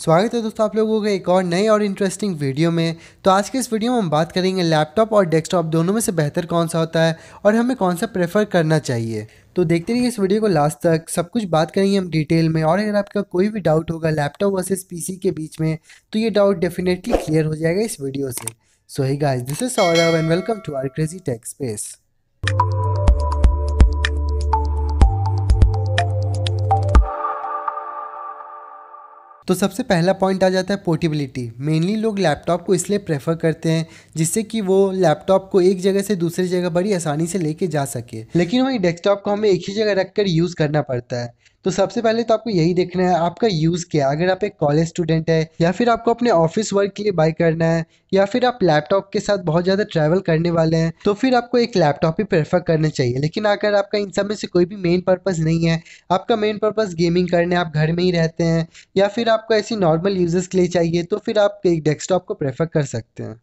स्वागत है दोस्तों आप लोगों के एक और नए और इंटरेस्टिंग वीडियो में तो आज के इस वीडियो में हम बात करेंगे लैपटॉप और डेस्कटॉप दोनों में से बेहतर कौन सा होता है और हमें कौन सा प्रेफर करना चाहिए तो देखते रहिए इस वीडियो को लास्ट तक सब कुछ बात करेंगे हम डिटेल में और अगर आपका कोई भी डाउट होगा लैपटॉप वर्सेज पी के बीच में तो ये डाउट डेफिनेटली क्लियर हो जाएगा इस वीडियो से so hi guys this is Saurabh and welcome to our crazy tech's space तो सबसे पहला पॉइंट आ जाता है पोर्टेबिलिटी मेनली लोग लैपटॉप को इसलिए प्रेफर करते हैं जिससे कि वो लैपटॉप को एक जगह से दूसरी जगह बड़ी आसानी से लेके जा सके लेकिन वहीं डेस्कटॉप को हमें एक ही जगह रख कर यूज़ करना पड़ता है तो सबसे पहले तो आपको यही देखना है आपका यूज़ क्या अगर आप एक कॉलेज स्टूडेंट है या फिर आपको अपने ऑफिस वर्क के लिए बाय करना है या फिर आप लैपटॉप के साथ बहुत ज़्यादा ट्रैवल करने वाले हैं तो फिर आपको एक लैपटॉप ही प्रेफर करना चाहिए लेकिन अगर आपका इन सब में से कोई भी मेन पर्पज़ नहीं है आपका मेन पर्पज़ गेमिंग करने आप घर में ही रहते हैं या फिर आपको ऐसी नॉर्मल यूज़र्स के लिए चाहिए तो फिर आप एक डेस्कटॉप को प्रेफर कर सकते हैं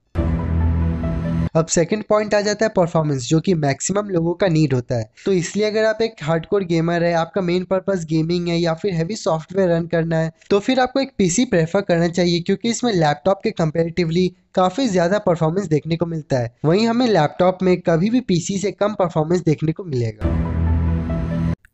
अब सेकेंड पॉइंट आ जाता है परफॉर्मेंस जो कि मैक्सिमम लोगों का नीड होता है तो इसलिए अगर आप एक हार्डकोर गेमर है आपका मेन पर्पस गेमिंग है या फिर हैवी सॉफ्टवेयर रन करना है तो फिर आपको एक पीसी प्रेफर करना चाहिए क्योंकि इसमें लैपटॉप के कंपेरेटिवली काफ़ी ज़्यादा परफॉर्मेंस देखने को मिलता है वहीं हमें लैपटॉप में कभी भी पीसी से कम परफॉर्मेंस देखने को मिलेगा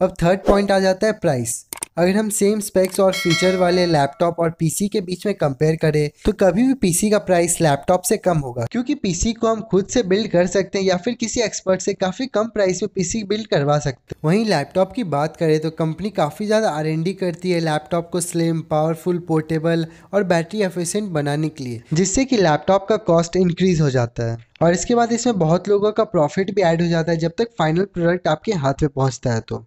अब थर्ड पॉइंट आ जाता है प्राइस अगर हम सेम स्पेक्स और फीचर वाले लैपटॉप और पीसी के बीच में कंपेयर करें तो कभी भी पीसी का प्राइस लैपटॉप से कम होगा क्योंकि पीसी को हम खुद से बिल्ड कर सकते हैं या फिर किसी एक्सपर्ट से काफी कम प्राइस में पीसी बिल्ड करवा सकते हैं वहीं लैपटॉप की बात करें तो कंपनी काफी ज्यादा आर करती है लैपटॉप को स्लिम पावरफुल पोर्टेबल और बैटरी एफिशियंट बनाने के लिए जिससे कि लैपटॉप का कॉस्ट इंक्रीज हो जाता है और इसके बाद इसमें बहुत लोगों का प्रॉफिट भी ऐड हो जाता है जब तक फाइनल प्रोडक्ट आपके हाथ में पहुंचता है तो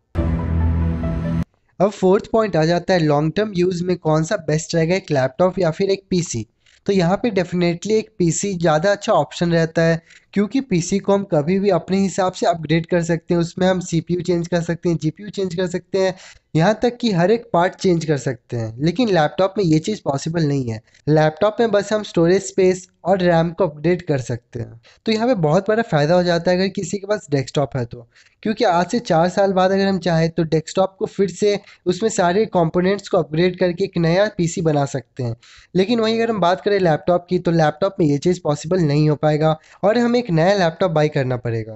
अब फोर्थ पॉइंट आ जाता है लॉन्ग टर्म यूज़ में कौन सा बेस्ट रहेगा एक लैपटॉप या फिर एक पीसी तो यहाँ पे डेफिनेटली एक पीसी ज़्यादा अच्छा ऑप्शन रहता है क्योंकि पीसी को हम कभी भी अपने हिसाब से अपग्रेड कर सकते हैं उसमें हम सीपीयू चेंज कर सकते हैं जीपीयू चेंज कर सकते हैं यहाँ तक कि हर एक पार्ट चेंज कर सकते हैं लेकिन लैपटॉप में ये चीज़ पॉसिबल नहीं है लैपटॉप में बस हम स्टोरेज स्पेस और रैम को अपडेट कर सकते हैं तो यहाँ पे बहुत बड़ा फ़ायदा हो जाता है अगर किसी के पास डेस्कटॉप है तो क्योंकि आज से चार साल बाद अगर हम चाहें तो डेस्कटॉप को फिर से उसमें सारे कॉम्पोनेंट्स को अपग्रेड करके एक नया पी बना सकते हैं लेकिन वहीं अगर हम बात करें लैपटॉप की तो लैपटॉप में ये चीज़ पॉसिबल नहीं हो पाएगा और हमें एक नया लैपटॉप बाई करना पड़ेगा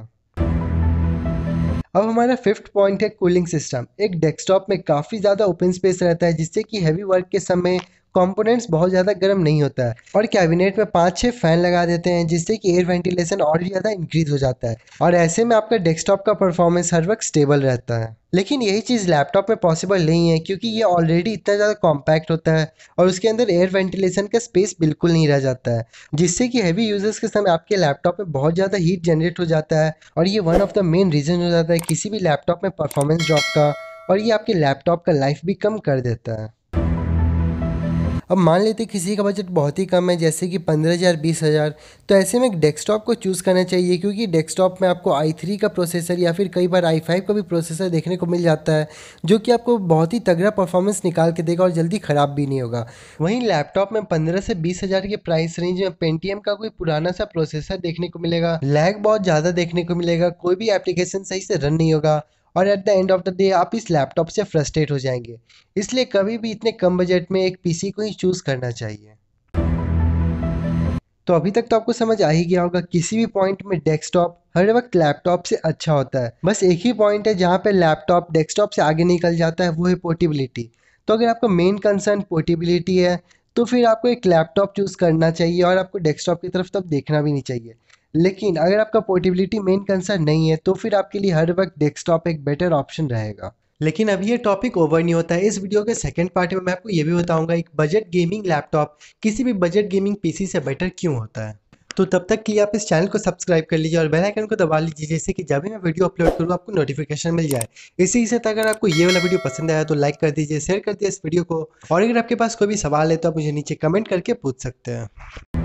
अब हमारा फिफ्थ पॉइंट है कूलिंग सिस्टम एक डेस्कटॉप में काफ़ी ज़्यादा ओपन स्पेस रहता है जिससे कि हैवी वर्क के समय कंपोनेंट्स बहुत ज़्यादा गर्म नहीं होता है और कैबिनेट में पाँच छः फैन लगा देते हैं जिससे कि एयर वेंटिलेशन और भी ज़्यादा इंक्रीज हो जाता है और ऐसे में आपका डेस्कटॉप का परफॉर्मेंस हर वक्त स्टेबल रहता है लेकिन यही चीज़ लैपटॉप में पॉसिबल नहीं है क्योंकि ये ऑलरेडी इतना ज़्यादा कॉम्पैक्ट होता है और उसके अंदर एयर वेंटिलेशन का स्पेस बिल्कुल नहीं रह जाता है जिससे कि हैवी यूजर्स के समय आपके लैपटॉप में बहुत ज़्यादा हीट जनरेट हो जाता है और ये one of the main reason हो जाता है किसी भी लैपटॉप में परफॉर्मेंस ड्रॉप का और ये आपके लैपटॉप का लाइफ भी कम कर देता है अब मान लेते किसी का बजट बहुत ही कम है जैसे कि पंद्रह हज़ार बीस हज़ार तो ऐसे में एक डेस्कटॉप को चूज़ करना चाहिए क्योंकि डेस्कटॉप में आपको आई थ्री का प्रोसेसर या फिर कई बार आई फाइव का भी प्रोसेसर देखने को मिल जाता है जो कि आपको बहुत ही तगड़ा परफॉर्मेंस निकाल के देगा और जल्दी ख़राब भी नहीं होगा वहीं लैपटॉप में पंद्रह से बीस हज़ार के प्राइस रेंज में पेंटीएम का कोई पुराना सा प्रोसेसर देखने को मिलेगा लैग बहुत ज़्यादा देखने को मिलेगा कोई भी एप्लीकेशन सही से रन नहीं होगा और at the end of the day आप इस लैपटॉप से फ्रस्ट्रेट हो जाएंगे इसलिए कभी भी इतने कम बजट में एक पीसी को ही चूज़ करना चाहिए तो अभी तक तो आपको समझ आ ही गया होगा किसी भी पॉइंट में डेस्कटॉप हर वक्त लैपटॉप से अच्छा होता है बस एक ही पॉइंट है जहाँ पे लैपटॉप डेस्कटॉप से आगे निकल जाता है वो है पोर्टेबिलिटी तो अगर आपका मेन कंसर्न पोर्टेबिलिटी है तो फिर आपको एक लैपटॉप चूज़ करना चाहिए और आपको डेस्कटॉप की तरफ तब तो देखना भी नहीं चाहिए लेकिन अगर आपका पोर्टेबिलिटी मेन कंसर्न नहीं है तो फिर आपके लिए हर वक्त डेस्कटॉप एक बेटर ऑप्शन रहेगा लेकिन अब ये टॉपिक ओवर नहीं होता है इस वीडियो के सेकंड पार्ट में मैं आपको ये भी बताऊंगा एक बजट गेमिंग लैपटॉप किसी भी बजट गेमिंग पीसी से बेटर क्यों होता है तो तब तक के लिए आप इस चैनल को सब्सक्राइब कर लीजिए और बेल आइकन को दबा लीजिए जैसे कि जब भी मैं वीडियो अपलोड करूँ आपको नोटिफिकेशन मिल जाए इसी से अगर आपको ये वाला वीडियो पसंद आया तो लाइक कर दीजिए शेयर कर दीजिए इस वीडियो को और अगर आपके पास कोई भी सवाल है तो आप मुझे नीचे कमेंट करके पूछ सकते हैं